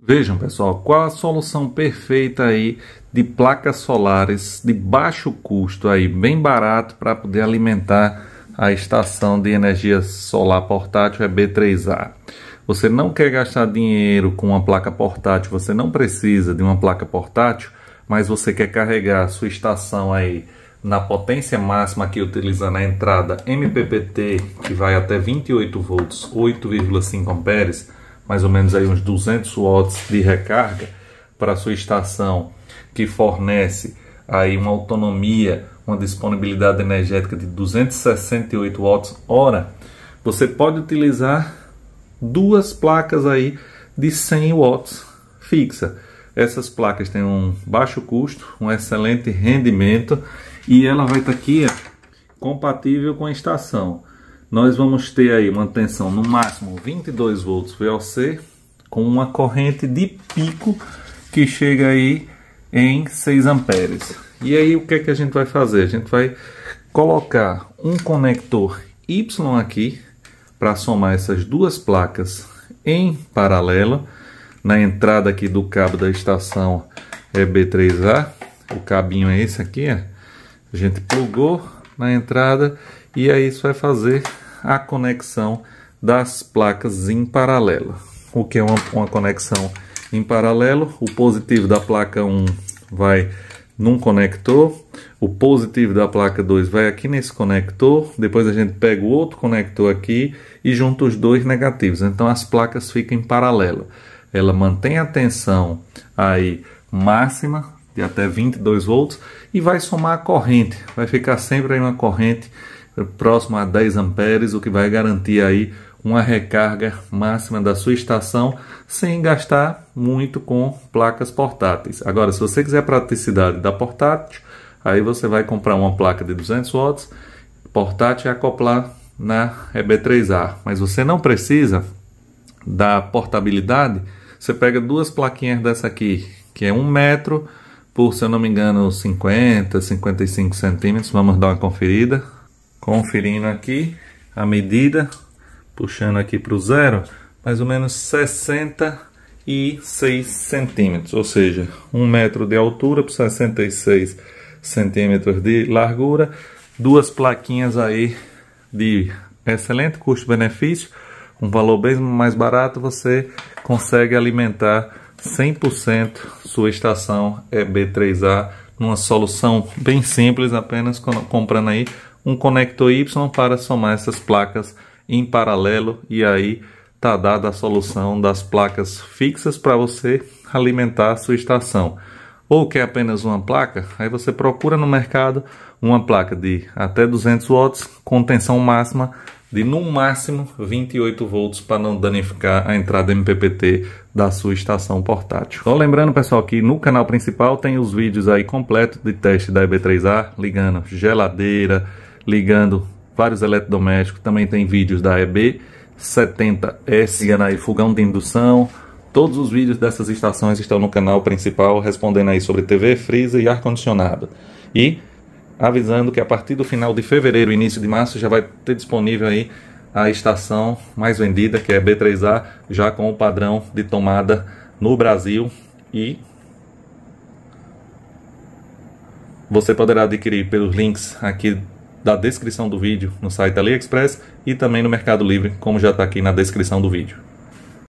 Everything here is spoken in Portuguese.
Vejam, pessoal, qual a solução perfeita aí de placas solares de baixo custo aí, bem barato para poder alimentar a estação de energia solar portátil é B3A. Você não quer gastar dinheiro com uma placa portátil, você não precisa de uma placa portátil, mas você quer carregar a sua estação aí na potência máxima que utilizando a entrada MPPT que vai até 28 volts, 8,5 amperes mais ou menos aí uns 200 watts de recarga para sua estação, que fornece aí uma autonomia, uma disponibilidade energética de 268 watts hora, você pode utilizar duas placas aí de 100 watts fixa. Essas placas têm um baixo custo, um excelente rendimento e ela vai estar tá aqui compatível com a estação nós vamos ter aí uma tensão no máximo 22 volts VOC com uma corrente de pico que chega aí em 6 amperes. E aí o que é que a gente vai fazer? A gente vai colocar um conector Y aqui para somar essas duas placas em paralelo na entrada aqui do cabo da estação EB3A. É o cabinho é esse aqui, ó. a gente plugou na entrada e aí isso vai fazer a conexão das placas em paralelo. O que é uma, uma conexão em paralelo? O positivo da placa 1 vai num conector, o positivo da placa 2 vai aqui nesse conector, depois a gente pega o outro conector aqui e junta os dois negativos. Então as placas ficam em paralelo. Ela mantém a tensão aí máxima de até 22 volts e vai somar a corrente, vai ficar sempre aí uma corrente próximo a 10 amperes, o que vai garantir aí uma recarga máxima da sua estação sem gastar muito com placas portáteis. Agora, se você quiser praticidade da portátil, aí você vai comprar uma placa de 200 watts portátil e acoplar na EB3A. Mas você não precisa da portabilidade, você pega duas plaquinhas dessa aqui, que é um metro por, se eu não me engano, 50, 55 centímetros. Vamos dar uma conferida conferindo aqui a medida, puxando aqui para o zero, mais ou menos 66 centímetros, ou seja, um metro de altura por 66 centímetros de largura, duas plaquinhas aí de excelente custo-benefício, um valor bem mais barato, você consegue alimentar 100% sua estação EB3A numa solução bem simples, apenas comprando aí um conector Y para somar essas placas em paralelo e aí tá dada a solução das placas fixas para você alimentar a sua estação. Ou quer apenas uma placa? Aí você procura no mercado uma placa de até 200 watts com tensão máxima de no máximo 28 volts para não danificar a entrada MPPT da sua estação portátil. Então lembrando pessoal que no canal principal tem os vídeos aí completos de teste da EB3A, ligando geladeira, ligando vários eletrodomésticos, também tem vídeos da EB70S, ligando aí fogão de indução, Todos os vídeos dessas estações estão no canal principal, respondendo aí sobre TV, freezer e ar-condicionado. E avisando que a partir do final de fevereiro, início de março, já vai ter disponível aí a estação mais vendida, que é B3A, já com o padrão de tomada no Brasil e você poderá adquirir pelos links aqui da descrição do vídeo no site AliExpress e também no Mercado Livre, como já está aqui na descrição do vídeo.